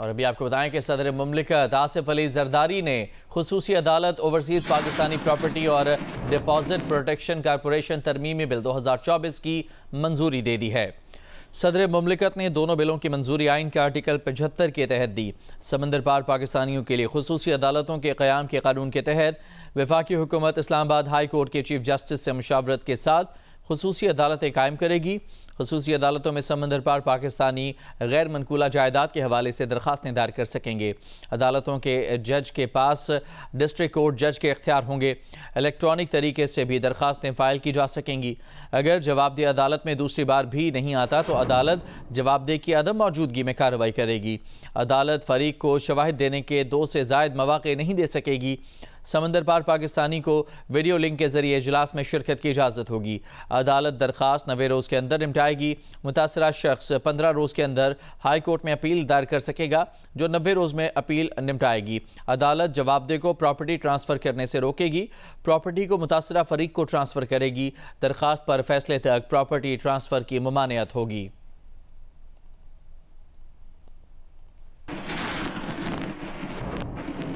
और अभी आपको बताएं कि सदर ममलिकत आसिफ अली जरदारी ने खसूसी अदालत ओवरसीज़ पाकिस्तानी प्रॉपर्टी और डिपॉजिट प्रोटेक्शन कारपोरेशन तरमीमी बिल 2024 की मंजूरी दे दी है सदर ममलिकत ने दोनों बिलों की मंजूरी आइन के आर्टिकल पचहत्तर के तहत दी समंदर पार पाकिस्तानियों के लिए खसूसी अदालतों के क्याम के कानून के तहत वफाकी हुकूमत इस्लामाबाद हाई कोर्ट के चीफ जस्टिस से मुशावरत के साथ खसूसी अदालतें कायम करेगी खसूसी अदालतों में समंदर पार पाकिस्तानी गैर मनकूला जायदाद के हवाले से दरख्वास्तें दायर कर सकेंगे अदालतों के जज के पास डिस्ट्रिक्ट कोर्ट जज के अख्तियार होंगे इलेक्ट्रॉनिक तरीके से भी दरख्वास्तें फ़ाइल की जा सकेंगी अगर जवाबदेह अदालत में दूसरी बार भी नहीं आता तो अदालत जवाबदेह की अदम मौजूदगी में कार्रवाई करेगी अदालत फरीक को शवाहद देने के दो से जायद मौाक़े नहीं दे सकेगी समंदर पार पाकिस्तानी को वीडियो लिंक के जरिए इजलास में शिरकत की इजाज़त होगी अदालत दरख्वास्त नवे रोज़ के अंदर निपटाएगी मुतासर शख्स पंद्रह रोज़ के अंदर हाई कोर्ट में अपील दायर कर सकेगा जो नबे रोज़ में अपील निपटाएगी अदालत जवाबदेह को प्रॉपर्टी ट्रांसफ़र करने से रोकेगी प्रॉपर्टी को मुतासर फरीक को ट्रांसफ़र करेगी दरख्वास्त पर फैसले तक प्रॉपर्टी ट्रांसफ़र की ममानियत होगी